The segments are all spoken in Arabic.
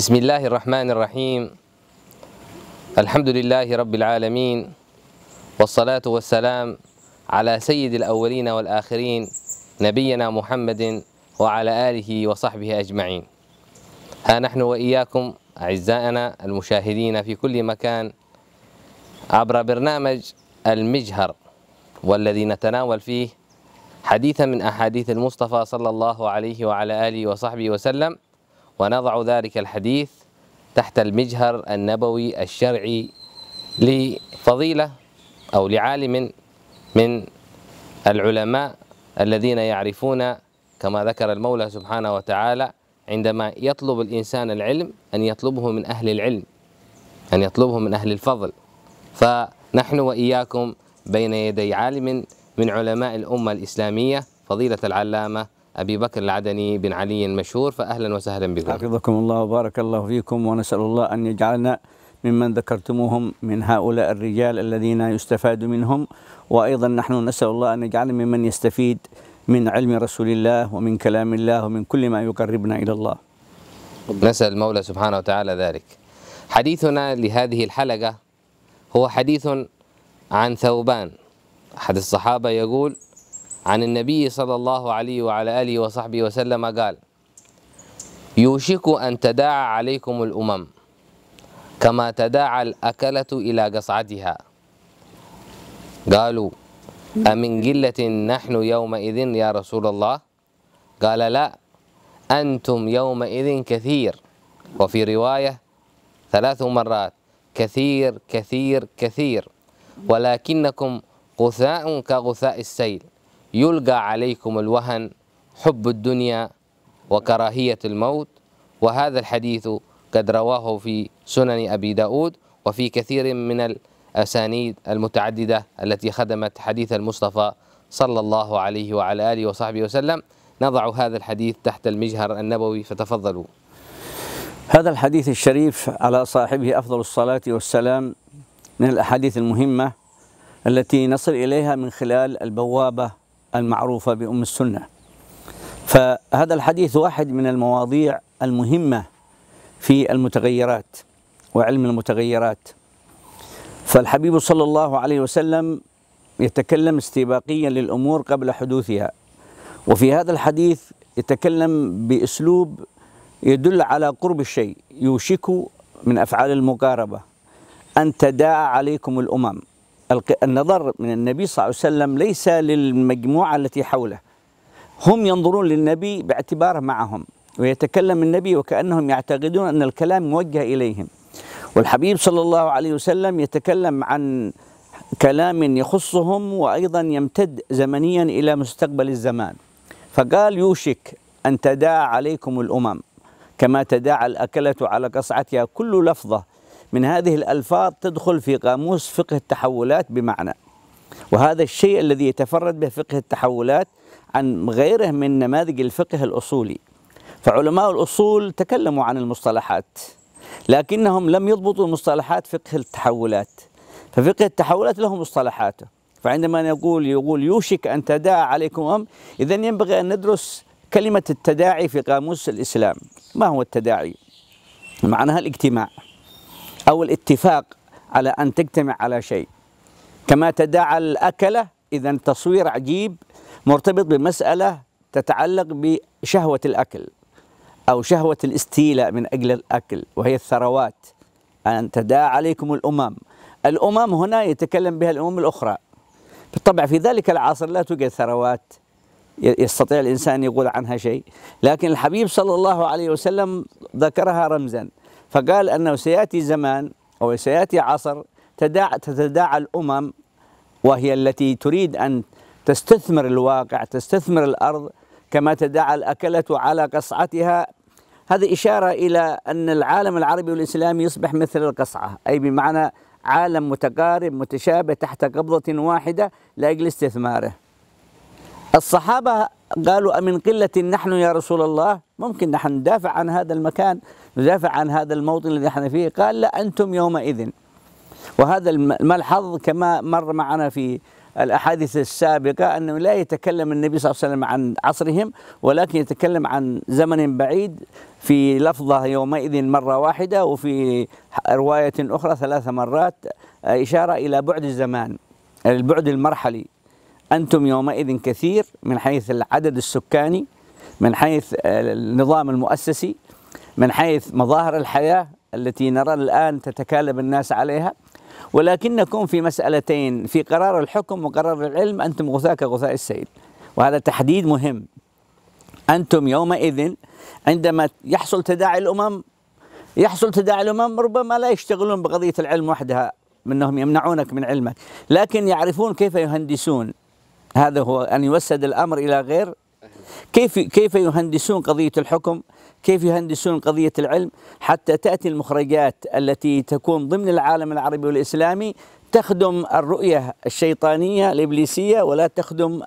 بسم الله الرحمن الرحيم الحمد لله رب العالمين والصلاة والسلام على سيد الأولين والآخرين نبينا محمد وعلى آله وصحبه أجمعين ها نحن وإياكم أعزائنا المشاهدين في كل مكان عبر برنامج المجهر والذي نتناول فيه حديثا من أحاديث المصطفى صلى الله عليه وعلى آله وصحبه وسلم ونضع ذلك الحديث تحت المجهر النبوي الشرعي لفضيلة أو لعالم من العلماء الذين يعرفون كما ذكر المولى سبحانه وتعالى عندما يطلب الإنسان العلم أن يطلبه من أهل العلم أن يطلبه من أهل الفضل فنحن وإياكم بين يدي عالم من علماء الأمة الإسلامية فضيلة العلامة أبي بكر العدني بن علي المشهور فأهلا وسهلا بكم حفظكم الله وبارك الله فيكم ونسأل الله أن يجعلنا ممن ذكرتموهم من هؤلاء الرجال الذين يستفاد منهم وأيضا نحن نسأل الله أن يجعلنا ممن يستفيد من علم رسول الله ومن كلام الله ومن كل ما يقربنا إلى الله نسأل المولى سبحانه وتعالى ذلك حديثنا لهذه الحلقة هو حديث عن ثوبان أحد الصحابة يقول عن النبي صلى الله عليه وعلى آله وصحبه وسلم قال يوشك أن تداعى عليكم الأمم كما تداعى الأكلة إلى قصعتها قالوا أمن قلة نحن يومئذ يا رسول الله قال لا أنتم يومئذ كثير وفي رواية ثلاث مرات كثير كثير كثير ولكنكم غثاء كغثاء السيل يلقى عليكم الوهن حب الدنيا وكراهية الموت وهذا الحديث قد رواه في سنن أبي داود وفي كثير من الأسانيد المتعددة التي خدمت حديث المصطفى صلى الله عليه وعلى آله وصحبه وسلم نضع هذا الحديث تحت المجهر النبوي فتفضلوا هذا الحديث الشريف على صاحبه أفضل الصلاة والسلام من الأحاديث المهمة التي نصل إليها من خلال البوابة المعروفة بأم السنة فهذا الحديث واحد من المواضيع المهمة في المتغيرات وعلم المتغيرات فالحبيب صلى الله عليه وسلم يتكلم استباقيا للأمور قبل حدوثها وفي هذا الحديث يتكلم بأسلوب يدل على قرب الشيء يوشك من أفعال المقاربة أن تداعى عليكم الأمم النظر من النبي صلى الله عليه وسلم ليس للمجموعة التي حوله هم ينظرون للنبي باعتباره معهم ويتكلم النبي وكأنهم يعتقدون أن الكلام موجه إليهم والحبيب صلى الله عليه وسلم يتكلم عن كلام يخصهم وأيضا يمتد زمنيا إلى مستقبل الزمان فقال يوشك أن تداعى عليكم الأمم كما تداعى الأكلة على قصعتها كل لفظة من هذه الألفاظ تدخل في قاموس فقه التحولات بمعنى وهذا الشيء الذي يتفرد به فقه التحولات عن غيره من نماذج الفقه الأصولي فعلماء الأصول تكلموا عن المصطلحات لكنهم لم يضبطوا مصطلحات فقه التحولات ففقه التحولات له مصطلحاته فعندما يقول يقول يوشك أن تداعى عليكم أم إذا ينبغي أن ندرس كلمة التداعي في قاموس الإسلام ما هو التداعي معناها الاجتماع أو الاتفاق على أن تجتمع على شيء كما تداعى الأكلة إذا تصوير عجيب مرتبط بمسألة تتعلق بشهوة الأكل أو شهوة الاستيلاء من أجل الأكل وهي الثروات أن تداعى عليكم الأمم الأمم هنا يتكلم بها الأمم الأخرى بالطبع في ذلك العصر لا توجد ثروات يستطيع الإنسان يقول عنها شيء لكن الحبيب صلى الله عليه وسلم ذكرها رمزاً فقال أنه سيأتي زمان أو سيأتي عصر تداع تتداعى الأمم وهي التي تريد أن تستثمر الواقع تستثمر الأرض كما تداعى الأكلة على قصعتها هذه إشارة إلى أن العالم العربي والإسلامي يصبح مثل القصعة أي بمعنى عالم متقارب متشابه تحت قبضة واحدة لأجل استثماره الصحابة قالوا أمن قلة نحن يا رسول الله ممكن نحن ندافع عن هذا المكان ندافع عن هذا الموطن الذي نحن فيه قال لا أنتم يومئذ وهذا الملحظ كما مر معنا في الأحاديث السابقة أنه لا يتكلم النبي صلى الله عليه وسلم عن عصرهم ولكن يتكلم عن زمن بعيد في لفظة يومئذ مرة واحدة وفي رواية أخرى ثلاث مرات إشارة إلى بعد الزمان البعد المرحلي أنتم يومئذ كثير من حيث العدد السكاني من حيث آه، النظام المؤسسي من حيث مظاهر الحياة التي نرى الآن تتكالب الناس عليها ولكنكم في مسألتين في قرار الحكم وقرار العلم أنتم غثاء كغثاء السيل وهذا تحديد مهم أنتم يومئذ عندما يحصل تداعي الأمم يحصل تداعي الأمم ربما لا يشتغلون بقضية العلم وحدها منهم يمنعونك من علمك لكن يعرفون كيف يهندسون هذا هو أن يوسد الأمر إلى غير كيف كيف يهندسون قضية الحكم كيف يهندسون قضية العلم حتى تأتي المخرجات التي تكون ضمن العالم العربي والإسلامي تخدم الرؤية الشيطانية الإبليسية ولا تخدم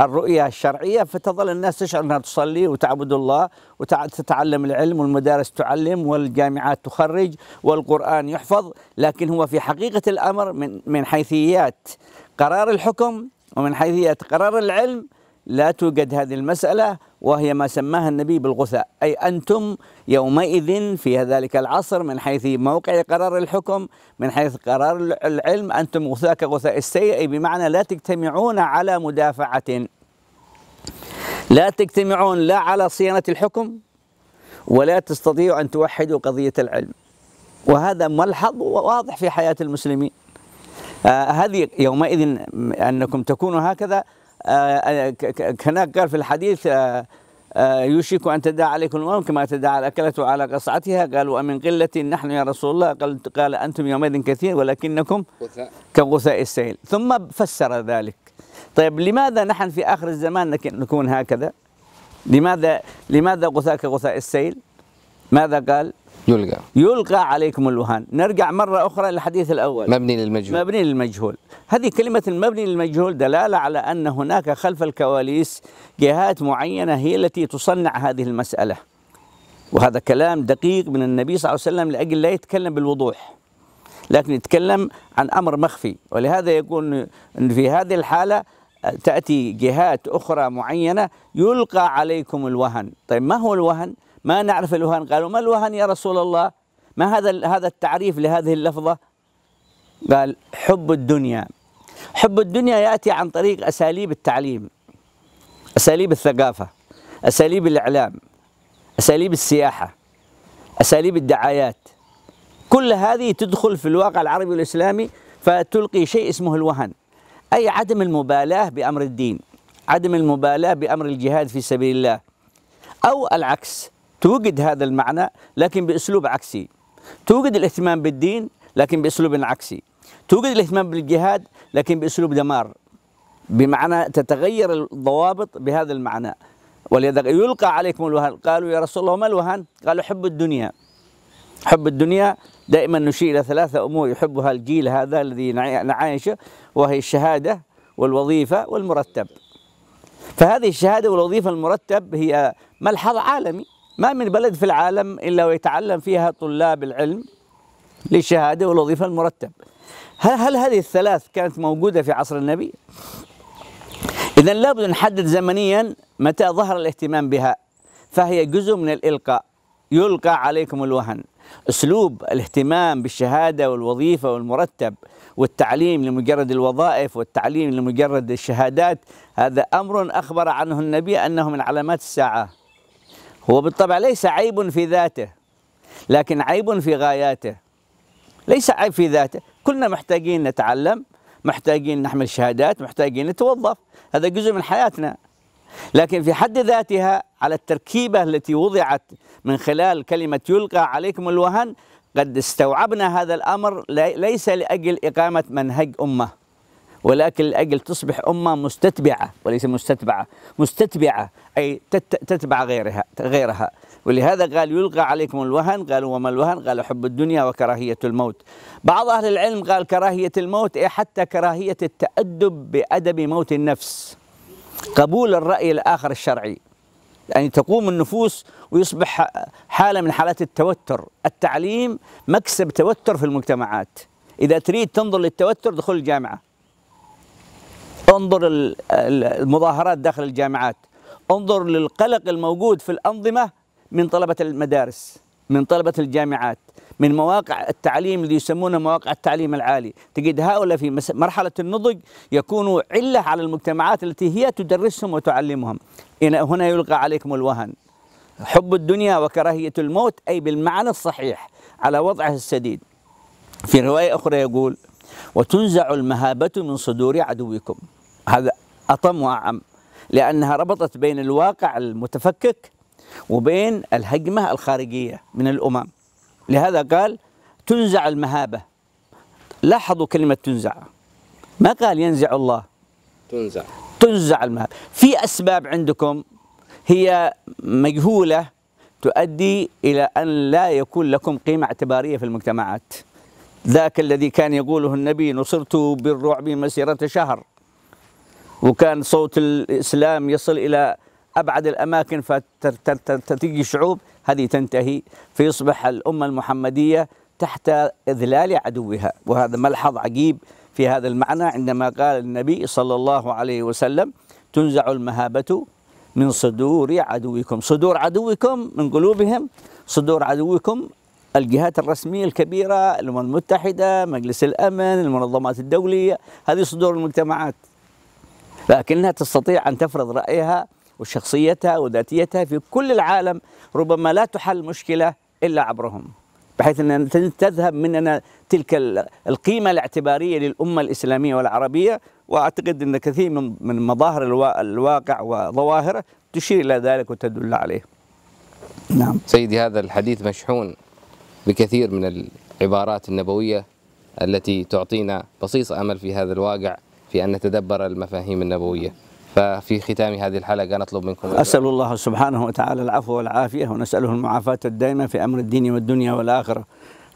الرؤية الشرعية فتظل الناس تشعر أنها تصلي وتعبد الله وتتعلم العلم والمدارس تعلم والجامعات تخرج والقرآن يحفظ لكن هو في حقيقة الأمر من من حيثيات قرار الحكم ومن حيثية قرار العلم لا توجد هذه المسألة وهي ما سماها النبي بالغثاء أي أنتم يومئذ في ذلك العصر من حيث موقع قرار الحكم من حيث قرار العلم أنتم غثاء كغثاء السيء بمعنى لا تجتمعون على مدافعة لا تجتمعون لا على صيانة الحكم ولا تستطيعوا أن توحدوا قضية العلم وهذا ملحظ وواضح في حياة المسلمين آه، هذه يومئذ أنكم تكونوا هكذا هناك آه، آه، قال في الحديث يوشك أن تداعى عليكم الأمم كما تداعى الأكلة على قصعتها قالوا أمن قلة نحن يا رسول الله قال, قال أنتم يومئذ كثير ولكنكم كغثاء السيل ثم فسر ذلك طيب لماذا نحن في آخر الزمان نكون هكذا لماذا لماذا غثاء كغثاء السيل ماذا قال يلقى يلقى عليكم الوهان نرجع مرة أخرى للحديث الأول مبني للمجهول مبني للمجهول هذه كلمة المبني للمجهول دلالة على أن هناك خلف الكواليس جهات معينة هي التي تصنع هذه المسألة وهذا كلام دقيق من النبي صلى الله عليه وسلم لأجل لا يتكلم بالوضوح لكن يتكلم عن أمر مخفي ولهذا يكون في هذه الحالة تأتي جهات أخرى معينة يلقى عليكم الوهن طيب ما هو الوهن؟ ما نعرف الوهان قالوا ما الوهن يا رسول الله ما هذا هذا التعريف لهذه اللفظه قال حب الدنيا حب الدنيا ياتي عن طريق اساليب التعليم اساليب الثقافه اساليب الاعلام اساليب السياحه اساليب الدعايات كل هذه تدخل في الواقع العربي والاسلامي فتلقي شيء اسمه الوهن اي عدم المبالاه بامر الدين عدم المبالاه بامر الجهاد في سبيل الله او العكس توجد هذا المعنى لكن بأسلوب عكسي توجد الاهتمام بالدين لكن بأسلوب عكسي توجد الاهتمام بالجهاد لكن بأسلوب دمار بمعنى تتغير الضوابط بهذا المعنى ولذا يلقى عليكم الوهن قالوا يا رسول الله ما الوهن قالوا حب الدنيا حب الدنيا دائما نشير إلى ثلاثة أمور يحبها الجيل هذا الذي نعايشه وهي الشهادة والوظيفة والمرتب فهذه الشهادة والوظيفة المرتب هي ملحظ عالمي ما من بلد في العالم إلا ويتعلم فيها طلاب العلم للشهادة والوظيفة المرتب هل, هل هذه الثلاث كانت موجودة في عصر النبي؟ إذا لابد نحدد زمنيا متى ظهر الاهتمام بها فهي جزء من الإلقاء يلقى عليكم الوهن أسلوب الاهتمام بالشهادة والوظيفة والمرتب والتعليم لمجرد الوظائف والتعليم لمجرد الشهادات هذا أمر أخبر عنه النبي أنه من علامات الساعة هو بالطبع ليس عيب في ذاته لكن عيب في غاياته ليس عيب في ذاته كلنا محتاجين نتعلم محتاجين نحمل شهادات محتاجين نتوظف هذا جزء من حياتنا لكن في حد ذاتها على التركيبة التي وضعت من خلال كلمة يلقى عليكم الوهن قد استوعبنا هذا الأمر ليس لأجل إقامة منهج أمة ولكن لأجل تصبح أمة مستتبعة وليس مستتبعة مستتبعة أي تتبع غيرها غيرها ولهذا قال يلقى عليكم الوهن قالوا وما الوهن قال حب الدنيا وكراهية الموت بعض أهل العلم قال كراهية الموت أي حتى كراهية التأدب بأدب موت النفس قبول الرأي الآخر الشرعي يعني تقوم النفوس ويصبح حالة من حالات التوتر التعليم مكسب توتر في المجتمعات إذا تريد تنظر للتوتر دخول الجامعة انظر المظاهرات داخل الجامعات انظر للقلق الموجود في الأنظمة من طلبة المدارس من طلبة الجامعات من مواقع التعليم اللي يسمونها مواقع التعليم العالي تجد هؤلاء في مرحلة النضج يكونوا علة على المجتمعات التي هي تدرسهم وتعلمهم هنا يلقى عليكم الوهن حب الدنيا وكراهية الموت أي بالمعنى الصحيح على وضعه السديد في رواية أخرى يقول وتنزع المهابة من صدور عدوكم هذا أطم وأعم لأنها ربطت بين الواقع المتفكك وبين الهجمة الخارجية من الأمم لهذا قال تنزع المهابة لاحظوا كلمة تنزع ما قال ينزع الله تنزع تنزع المهابة في أسباب عندكم هي مجهولة تؤدي إلى أن لا يكون لكم قيمة اعتبارية في المجتمعات ذاك الذي كان يقوله النبي نصرت بالرعب مسيرة شهر وكان صوت الإسلام يصل إلى أبعد الأماكن فتيجي شعوب هذه تنتهي فيصبح الأمة المحمدية تحت إذلال عدوها وهذا ملحظ عجيب في هذا المعنى عندما قال النبي صلى الله عليه وسلم تنزع المهابة من صدور عدوكم صدور عدوكم من قلوبهم صدور عدوكم الجهات الرسمية الكبيرة الأمم المتحدة مجلس الأمن المنظمات الدولية هذه صدور المجتمعات لكنها تستطيع أن تفرض رأيها وشخصيتها وذاتيتها في كل العالم ربما لا تحل مشكلة إلا عبرهم بحيث أن تذهب مننا تلك القيمة الاعتبارية للأمة الإسلامية والعربية وأعتقد أن كثير من مظاهر الواقع وظواهره تشير إلى ذلك وتدل عليه نعم سيدي هذا الحديث مشحون بكثير من العبارات النبوية التي تعطينا بصيص أمل في هذا الواقع في أن نتدبر المفاهيم النبوية ففي ختام هذه الحلقة نطلب منكم أسأل الله سبحانه وتعالى العفو والعافية ونسأله المعافاة الدائمة في أمر الدين والدنيا والآخرة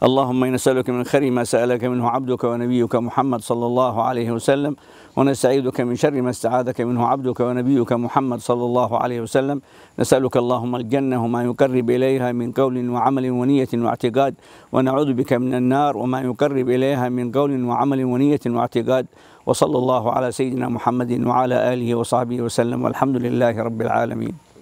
اللهم نسألك من خير ما سألك منه عبدك ونبيك محمد صلى الله عليه وسلم ونستعيذك من شر ما استعاذك منه عبدك ونبيك محمد صلى الله عليه وسلم نسألك اللهم الجنة وما يقرب إليها من قول وعمل ونية واعتقاد ونعوذ بك من النار وما يقرب إليها من قول وعمل ونية واعتقاد وصلى الله على سيدنا محمد وعلى آله وصحبه وسلم والحمد لله رب العالمين